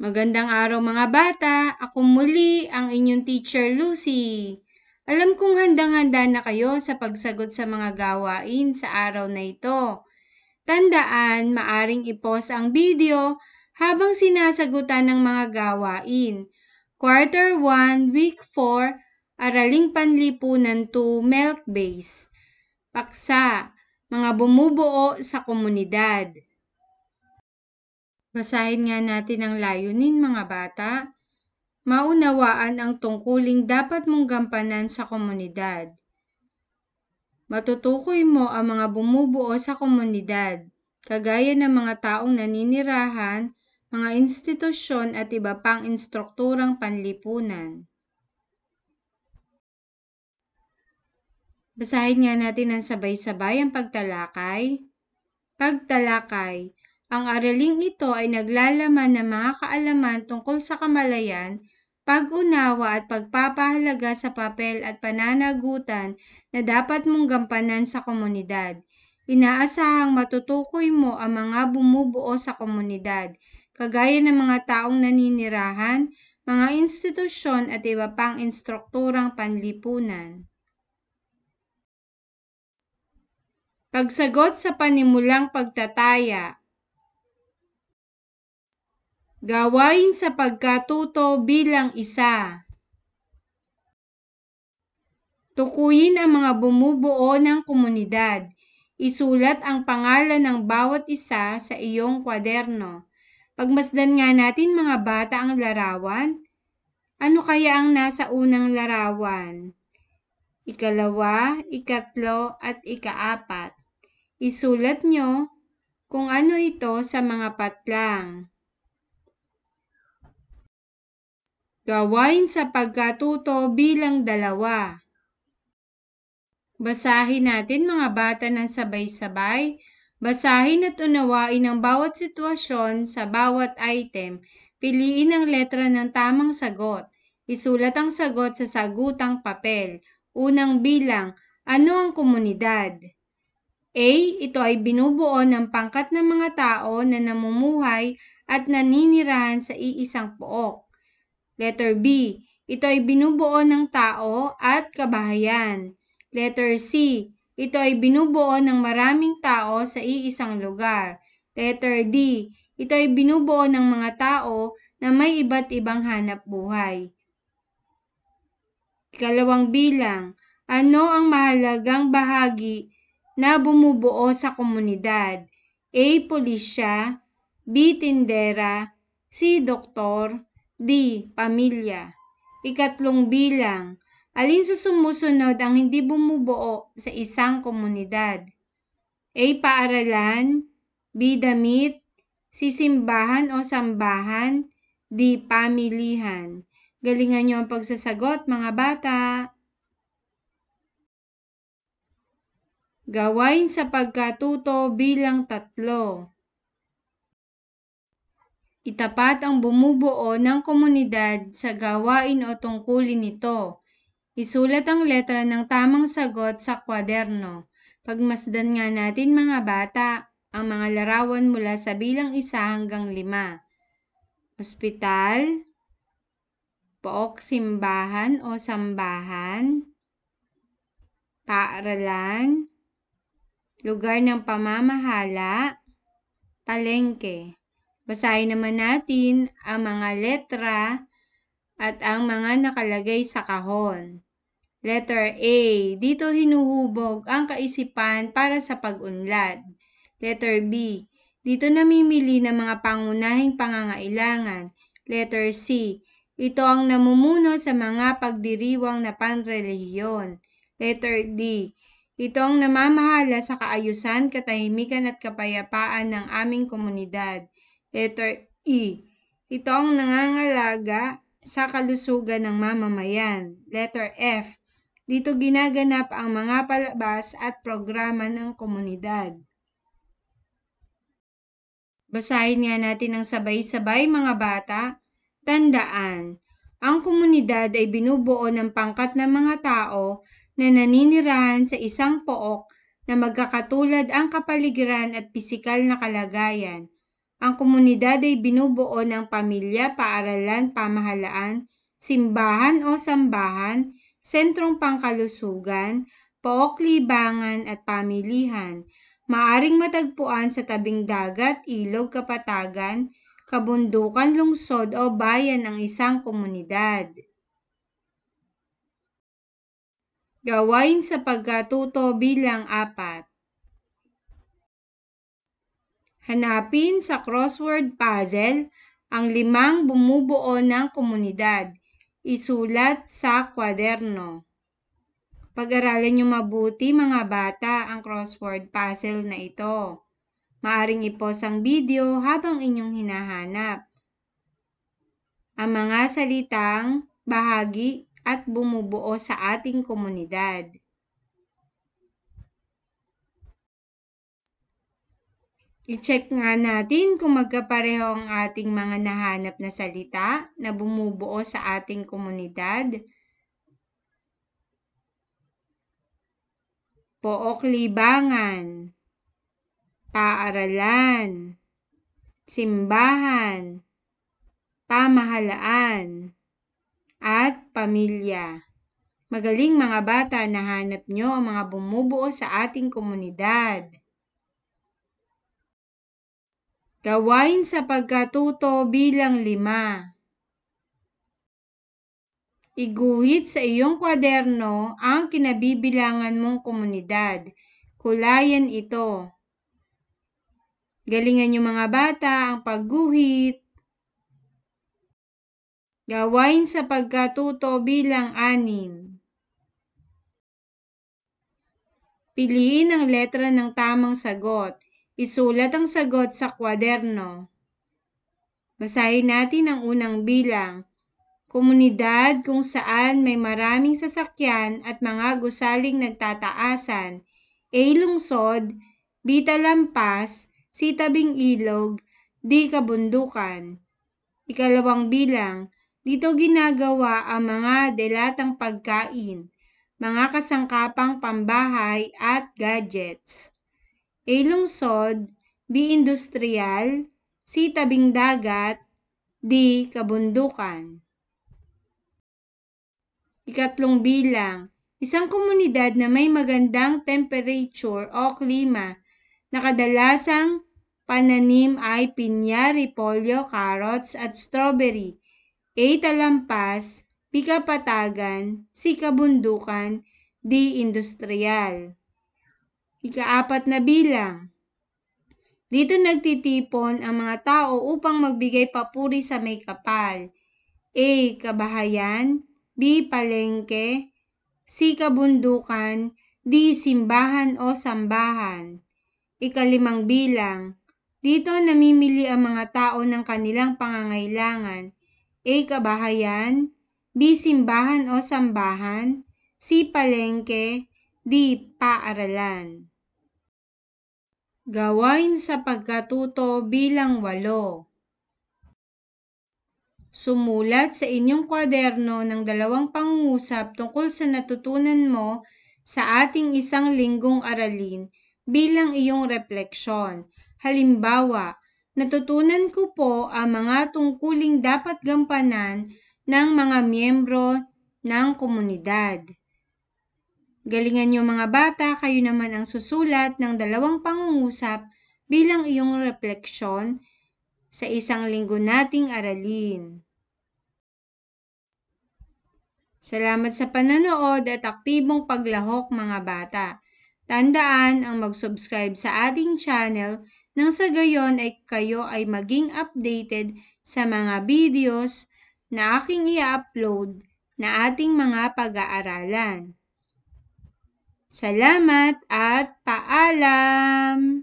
Magandang araw mga bata! Ako muli ang inyong teacher Lucy. Alam kong handang-handa na kayo sa pagsagot sa mga gawain sa araw na ito. Tandaan, maaring ipos ang video habang sinasagutan ng mga gawain. Quarter 1, Week 4, Araling Panlipunan 2, Milk Base. Paksa, mga bumubuo sa komunidad. Basahin nga natin ang layunin mga bata. Maunawaan ang tungkuling dapat mong gampanan sa komunidad. Matutukoy mo ang mga bumubuo sa komunidad, kagaya ng mga taong naninirahan, mga institusyon at iba pang instrukturang panlipunan. Basahin nga natin ng sabay-sabay ang pagtalakay. Pagtalakay, ang araling ito ay naglalaman ng mga kaalaman tungkol sa kamalayan, pag-unawa at pagpapahalaga sa papel at pananagutan na dapat mong gampanan sa komunidad. Inaasahang matutukoy mo ang mga bumubuo sa komunidad, kagaya ng mga taong naninirahan, mga institusyon at iba pang instrukturang panlipunan. Pagsagot sa panimulang pagtataya Gawain sa pagkatuto bilang isa. Tukuyin ang mga bumubuo ng komunidad. Isulat ang pangalan ng bawat isa sa iyong kwaderno. Pagmasdan nga natin mga bata ang larawan. Ano kaya ang nasa unang larawan? Ikalawa, ikatlo, at ikaapat. Isulat nyo kung ano ito sa mga patlang. Gawain sa pagkatuto bilang dalawa. Basahin natin mga bata ng sabay-sabay. Basahin at unawain ang bawat sitwasyon sa bawat item. Piliin ang letra ng tamang sagot. Isulat ang sagot sa sagutang papel. Unang bilang, ano ang komunidad? A. Ito ay binubuo ng pangkat ng mga tao na namumuhay at naninirahan sa iisang pook. Letter B, ito ay binubuo ng tao at kabahayan. Letter C, ito ay binubuo ng maraming tao sa iisang lugar. Letter D, ito ay binubuo ng mga tao na may iba't ibang hanap buhay. Ikalawang bilang, ano ang mahalagang bahagi na bumubuo sa komunidad? A. Pulisya B. Tindera C. Doktor D. Pamilya. Ikatlong bilang. Alin sa sumusunod ang hindi bumubuo sa isang komunidad? A. Paaralan. B. Damit. C. Simbahan o sambahan. D. Pamilihan. Galingan niyo ang pagsasagot mga bata. Gawain sa pagkatuto bilang tatlo. Itapat ang bumubuo ng komunidad sa gawain o tungkulin nito. Isulat ang letra ng tamang sagot sa kwaderno. Pagmasdan nga natin mga bata ang mga larawan mula sa bilang isa hanggang lima. Ospital, pook simbahan o sambahan, paaralan, lugar ng pamamahala, palengke. Basahin naman natin ang mga letra at ang mga nakalagay sa kahon. Letter A. Dito hinuhubog ang kaisipan para sa pag-unlad. Letter B. Dito namimili ng mga pangunahing pangangailangan. Letter C. Ito ang namumuno sa mga pagdiriwang na panrelihiyon. Letter D. Ito ang namamahala sa kaayusan, katahimikan at kapayapaan ng aming komunidad. Letter E. Ito ang nangangalaga sa kalusugan ng mamamayan. Letter F. Dito ginaganap ang mga palabas at programa ng komunidad. Basahin nga natin ang sabay-sabay mga bata. Tandaan, ang komunidad ay binubuo ng pangkat ng mga tao na naninirahan sa isang pook na magkakatulad ang kapaligiran at pisikal na kalagayan – ang komunidad ay binubuo ng pamilya, paaralan, pamahalaan, simbahan o sambahan, sentrong pangkalusugan, paoklibangan at pamilihan. Maaring matagpuan sa tabing dagat, ilog, kapatagan, kabundukan, lungsod o bayan ang isang komunidad. Gawain sa pagkatuto bilang apat. Hanapin sa crossword puzzle ang limang bumubuo ng komunidad. Isulat sa kwaderno. Pag-aralan niyo mabuti mga bata ang crossword puzzle na ito. Maaring ipos ang video habang inyong hinahanap. Ang mga salitang bahagi at bumubuo sa ating komunidad. I-check nga natin kung magkapareho ang ating mga nahanap na salita na bumubuo sa ating komunidad. Pook libangan, paaralan, simbahan, pamahalaan, at pamilya. Magaling mga bata, nahanap nyo ang mga bumubuo sa ating komunidad. Gawain sa pagkatuto bilang lima. Iguhit sa iyong kwaderno ang kinabibilangan mong komunidad. Kulayan ito. Galingan niyo mga bata ang pagguhit. Gawain sa pagkatuto bilang anim. Piliin ang letra ng tamang sagot. Isulat ang sagot sa kwaderno. Basahin natin ang unang bilang. Komunidad kung saan may maraming sasakyan at mga gusaling nagtataasan. A. Lungsod, B. Talampas, C. Tabing Ilog, D. Kabundukan. Ikalawang bilang, dito ginagawa ang mga delatang pagkain, mga kasangkapang pambahay at gadgets. A. Lungsod B. Industrial C. Tabing dagat D. Kabundukan Ikatlong bilang Isang komunidad na may magandang temperature o klima na kadalasang pananim ay pinya, repolyo, carrots at strawberry. A. Talampas, B. Kapatagan, C. Kabundukan, D. Industrial. Ikaapat na bilang. Dito nagtitipon ang mga tao upang magbigay papuri sa may kapal. A. Kabahayan B. Palengke C. Kabundukan D. Simbahan o sambahan. Ikalimang bilang. Dito namimili ang mga tao ng kanilang pangangailangan. A. Kabahayan B. Simbahan o sambahan C. Palengke D. Paaralan Gawain sa pagkatuto bilang walo. Sumulat sa inyong kwaderno ng dalawang pangungusap tungkol sa natutunan mo sa ating isang linggong aralin bilang iyong refleksyon. Halimbawa, natutunan ko po ang mga tungkuling dapat gampanan ng mga miyembro ng komunidad. Galingan niyo mga bata, kayo naman ang susulat ng dalawang pangungusap bilang iyong refleksyon sa isang linggo nating aralin. Salamat sa panonood at aktibong paglahok mga bata. Tandaan ang mag-subscribe sa ating channel nang sa gayon ay kayo ay maging updated sa mga videos na aking i-upload na ating mga pag-aaralan. Salamat at paalam!